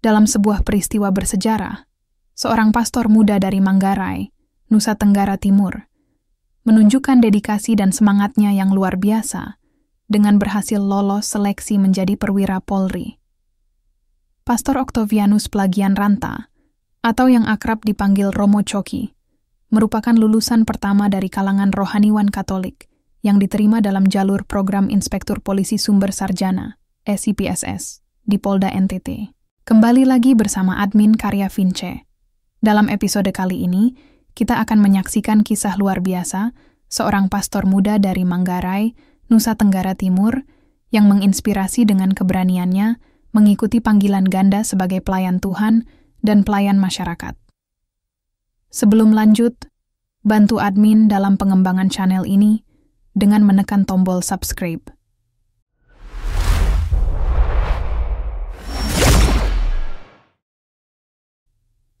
Dalam sebuah peristiwa bersejarah, seorang pastor muda dari Manggarai, Nusa Tenggara Timur, menunjukkan dedikasi dan semangatnya yang luar biasa dengan berhasil lolos seleksi menjadi perwira Polri. Pastor Octavianus Plagian Ranta, atau yang akrab dipanggil Romo Coki, merupakan lulusan pertama dari kalangan rohaniwan Katolik yang diterima dalam jalur program Inspektur Polisi Sumber Sarjana, SIPSS, di Polda NTT. Kembali lagi bersama admin karya Vince. Dalam episode kali ini, kita akan menyaksikan kisah luar biasa seorang pastor muda dari Manggarai, Nusa Tenggara Timur, yang menginspirasi dengan keberaniannya mengikuti panggilan ganda sebagai pelayan Tuhan dan pelayan masyarakat. Sebelum lanjut, bantu admin dalam pengembangan channel ini dengan menekan tombol subscribe.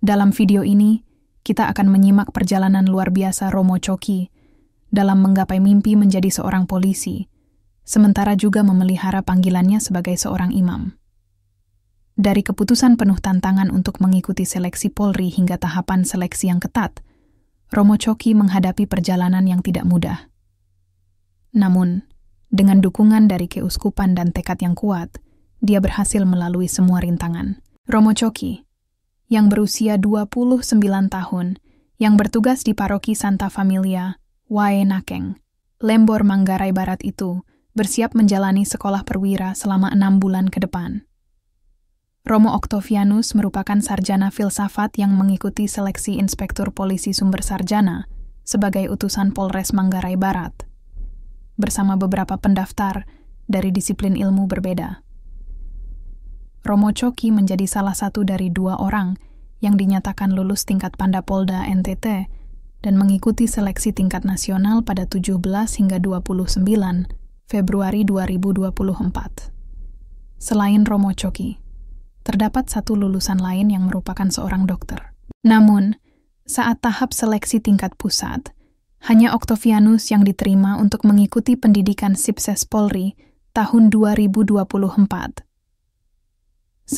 Dalam video ini, kita akan menyimak perjalanan luar biasa Romo Coki dalam menggapai mimpi menjadi seorang polisi, sementara juga memelihara panggilannya sebagai seorang imam. Dari keputusan penuh tantangan untuk mengikuti seleksi Polri hingga tahapan seleksi yang ketat, Romo Coki menghadapi perjalanan yang tidak mudah. Namun, dengan dukungan dari keuskupan dan tekad yang kuat, dia berhasil melalui semua rintangan. Romo Coki, yang berusia 29 tahun, yang bertugas di paroki Santa Familia, Waenakeng, Lembor Manggarai Barat itu, bersiap menjalani sekolah perwira selama enam bulan ke depan. Romo Octavianus merupakan sarjana filsafat yang mengikuti seleksi inspektur polisi sumber sarjana sebagai utusan Polres Manggarai Barat. Bersama beberapa pendaftar dari disiplin ilmu berbeda. Romo Coki menjadi salah satu dari dua orang yang dinyatakan lulus tingkat Polda NTT dan mengikuti seleksi tingkat nasional pada 17 hingga 29 Februari 2024. Selain Romo Coki, terdapat satu lulusan lain yang merupakan seorang dokter. Namun, saat tahap seleksi tingkat pusat, hanya Octavianus yang diterima untuk mengikuti pendidikan Sipses Polri tahun 2024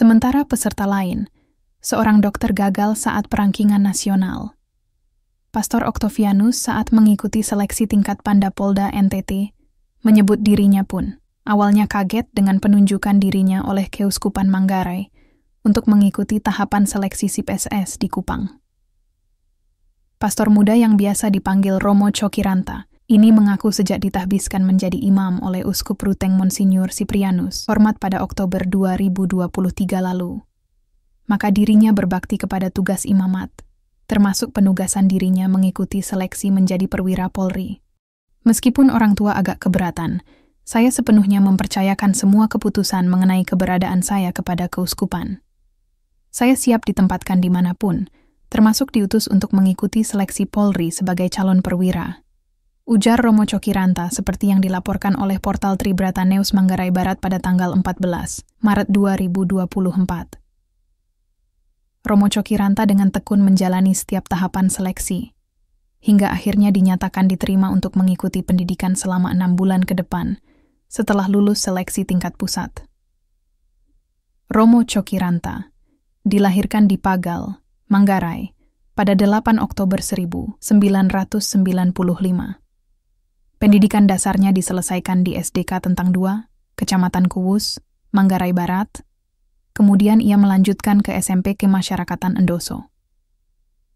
Sementara peserta lain, seorang dokter gagal saat perangkingan nasional. Pastor Octavianus saat mengikuti seleksi tingkat Panda Polda NTT, menyebut dirinya pun awalnya kaget dengan penunjukan dirinya oleh Keuskupan Manggarai untuk mengikuti tahapan seleksi SIPSS di Kupang. Pastor muda yang biasa dipanggil Romo Cokiranta – ini mengaku sejak ditahbiskan menjadi imam oleh Uskup Ruteng Monsinyur Siprianus, hormat pada Oktober 2023 lalu. Maka dirinya berbakti kepada tugas imamat, termasuk penugasan dirinya mengikuti seleksi menjadi perwira Polri. Meskipun orang tua agak keberatan, saya sepenuhnya mempercayakan semua keputusan mengenai keberadaan saya kepada keuskupan. Saya siap ditempatkan dimanapun, termasuk diutus untuk mengikuti seleksi Polri sebagai calon perwira. Ujar Romo Cokiranta seperti yang dilaporkan oleh portal Tribrata News Manggarai Barat pada tanggal 14 Maret 2024. Romo Cokiranta dengan tekun menjalani setiap tahapan seleksi, hingga akhirnya dinyatakan diterima untuk mengikuti pendidikan selama enam bulan ke depan, setelah lulus seleksi tingkat pusat. Romo Cokiranta dilahirkan di Pagal, Manggarai, pada 8 Oktober 1995. Pendidikan dasarnya diselesaikan di SDK Tentang Dua, Kecamatan Kuwus, Manggarai Barat. Kemudian ia melanjutkan ke SMP Kemasyarakatan Endoso.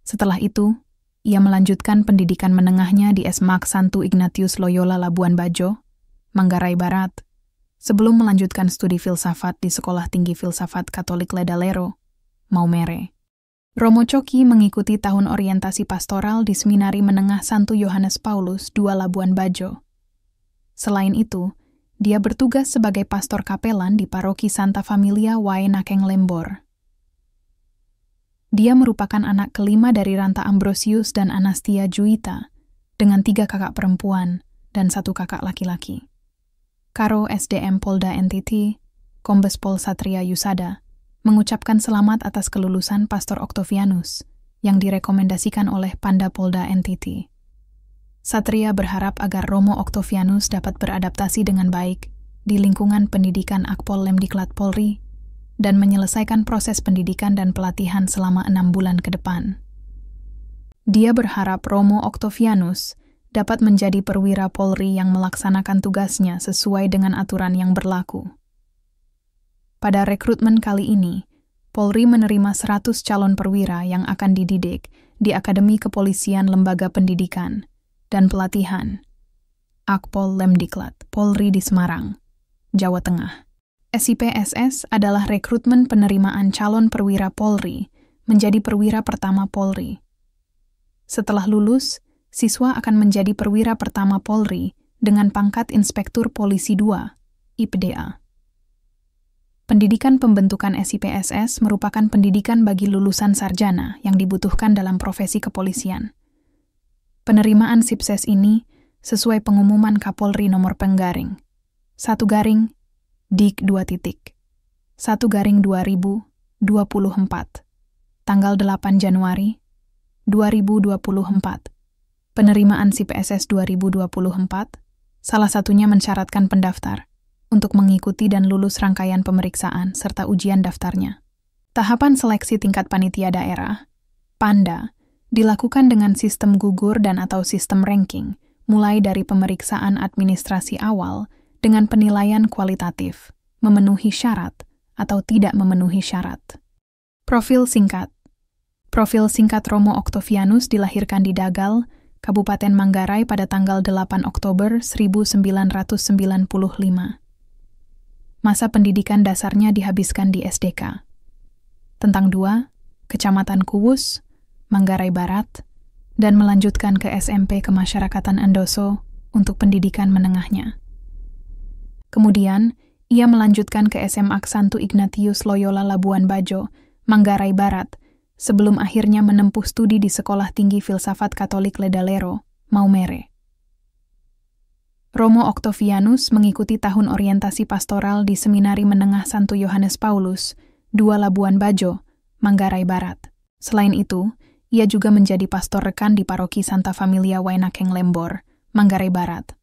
Setelah itu, ia melanjutkan pendidikan menengahnya di SMK Santu Ignatius Loyola Labuan Bajo, Manggarai Barat, sebelum melanjutkan studi filsafat di Sekolah Tinggi Filsafat Katolik Ledalero, Maumere. Romo Coki mengikuti tahun orientasi pastoral di Seminari Menengah Santo Yohanes Paulus II Labuan Bajo. Selain itu, dia bertugas sebagai pastor kapelan di Paroki Santa Familia Waenakeng Lembor. Dia merupakan anak kelima dari Ranta Ambrosius dan Anastia Juita, dengan tiga kakak perempuan dan satu kakak laki-laki. Karo SDM Polda NTT, Kombes Pol Satria Yusada, mengucapkan selamat atas kelulusan Pastor Octavianus yang direkomendasikan oleh Panda Polda NTT. Satria berharap agar Romo Octavianus dapat beradaptasi dengan baik di lingkungan pendidikan Akpol Lemdiklat Polri dan menyelesaikan proses pendidikan dan pelatihan selama enam bulan ke depan. Dia berharap Romo Octavianus dapat menjadi perwira Polri yang melaksanakan tugasnya sesuai dengan aturan yang berlaku. Pada rekrutmen kali ini, Polri menerima 100 calon perwira yang akan dididik di Akademi Kepolisian Lembaga Pendidikan dan Pelatihan Akpol Lemdiklat, Polri di Semarang, Jawa Tengah. SIPSS adalah rekrutmen penerimaan calon perwira Polri menjadi perwira pertama Polri. Setelah lulus, siswa akan menjadi perwira pertama Polri dengan pangkat Inspektur Polisi II, IPDA. Pendidikan pembentukan SIPSS merupakan pendidikan bagi lulusan sarjana yang dibutuhkan dalam profesi kepolisian. Penerimaan SIPSES ini sesuai pengumuman Kapolri nomor penggaring 1 garing dik 2 titik 1 garing 2024 tanggal 8 Januari 2024. Penerimaan SIPSS 2024 salah satunya mensyaratkan pendaftar untuk mengikuti dan lulus rangkaian pemeriksaan serta ujian daftarnya. Tahapan seleksi tingkat panitia daerah, PANDA, dilakukan dengan sistem gugur dan atau sistem ranking, mulai dari pemeriksaan administrasi awal dengan penilaian kualitatif, memenuhi syarat, atau tidak memenuhi syarat. Profil singkat Profil singkat Romo Octavianus dilahirkan di Dagal, Kabupaten Manggarai pada tanggal 8 Oktober 1995 masa pendidikan dasarnya dihabiskan di SDK. Tentang dua, Kecamatan Kuwus, Manggarai Barat, dan melanjutkan ke SMP Kemasyarakatan Endoso untuk pendidikan menengahnya. Kemudian, ia melanjutkan ke SMA Santo Ignatius Loyola Labuan Bajo, Manggarai Barat, sebelum akhirnya menempuh studi di Sekolah Tinggi Filsafat Katolik Ledalero, Maumere. Romo Octavianus mengikuti tahun orientasi pastoral di Seminari Menengah Santo Yohanes Paulus, Dua Labuan Bajo, Manggarai Barat. Selain itu, ia juga menjadi pastor rekan di paroki Santa Familia Wainakeng Lembor, Manggarai Barat.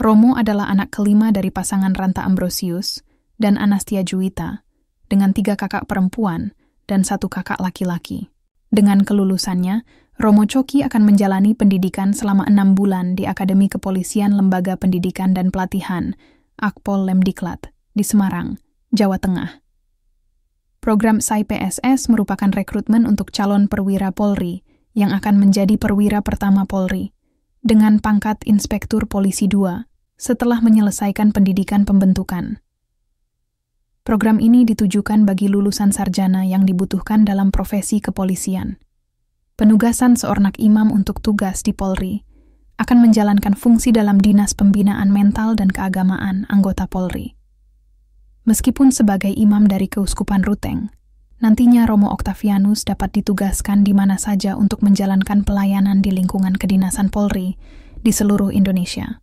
Romo adalah anak kelima dari pasangan Ranta Ambrosius dan Anastia Juwita, dengan tiga kakak perempuan dan satu kakak laki-laki. Dengan kelulusannya, Romo Coki akan menjalani pendidikan selama enam bulan di Akademi Kepolisian Lembaga Pendidikan dan Pelatihan, Akpol Lemdiklat, di Semarang, Jawa Tengah. Program SAI PSS merupakan rekrutmen untuk calon perwira Polri yang akan menjadi perwira pertama Polri dengan pangkat Inspektur Polisi II setelah menyelesaikan pendidikan pembentukan. Program ini ditujukan bagi lulusan sarjana yang dibutuhkan dalam profesi kepolisian. Penugasan seorang imam untuk tugas di Polri akan menjalankan fungsi dalam Dinas Pembinaan Mental dan Keagamaan anggota Polri. Meskipun sebagai imam dari Keuskupan Ruteng, nantinya Romo Octavianus dapat ditugaskan di mana saja untuk menjalankan pelayanan di lingkungan kedinasan Polri di seluruh Indonesia.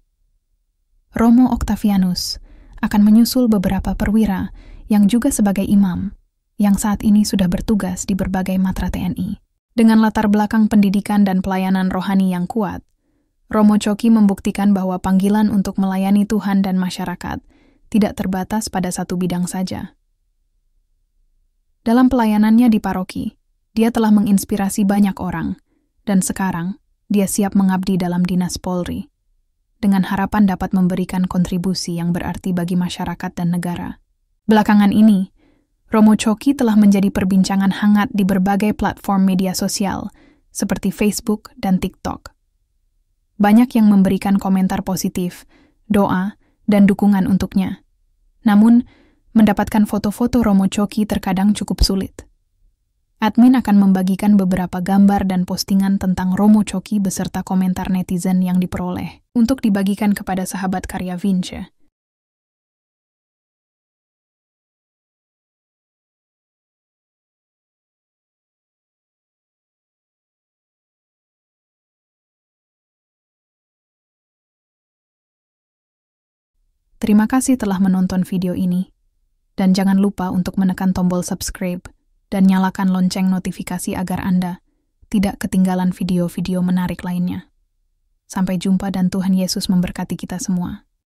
Romo Octavianus akan menyusul beberapa perwira yang juga sebagai imam, yang saat ini sudah bertugas di berbagai matra TNI. Dengan latar belakang pendidikan dan pelayanan rohani yang kuat, Romo Coki membuktikan bahwa panggilan untuk melayani Tuhan dan masyarakat tidak terbatas pada satu bidang saja. Dalam pelayanannya di paroki, dia telah menginspirasi banyak orang, dan sekarang dia siap mengabdi dalam dinas Polri, dengan harapan dapat memberikan kontribusi yang berarti bagi masyarakat dan negara. Belakangan ini, Romo Choki telah menjadi perbincangan hangat di berbagai platform media sosial, seperti Facebook dan TikTok. Banyak yang memberikan komentar positif, doa, dan dukungan untuknya. Namun, mendapatkan foto-foto Romo Choki terkadang cukup sulit. Admin akan membagikan beberapa gambar dan postingan tentang Romo Choki beserta komentar netizen yang diperoleh untuk dibagikan kepada sahabat karya Vince. Terima kasih telah menonton video ini. Dan jangan lupa untuk menekan tombol subscribe dan nyalakan lonceng notifikasi agar Anda tidak ketinggalan video-video menarik lainnya. Sampai jumpa dan Tuhan Yesus memberkati kita semua.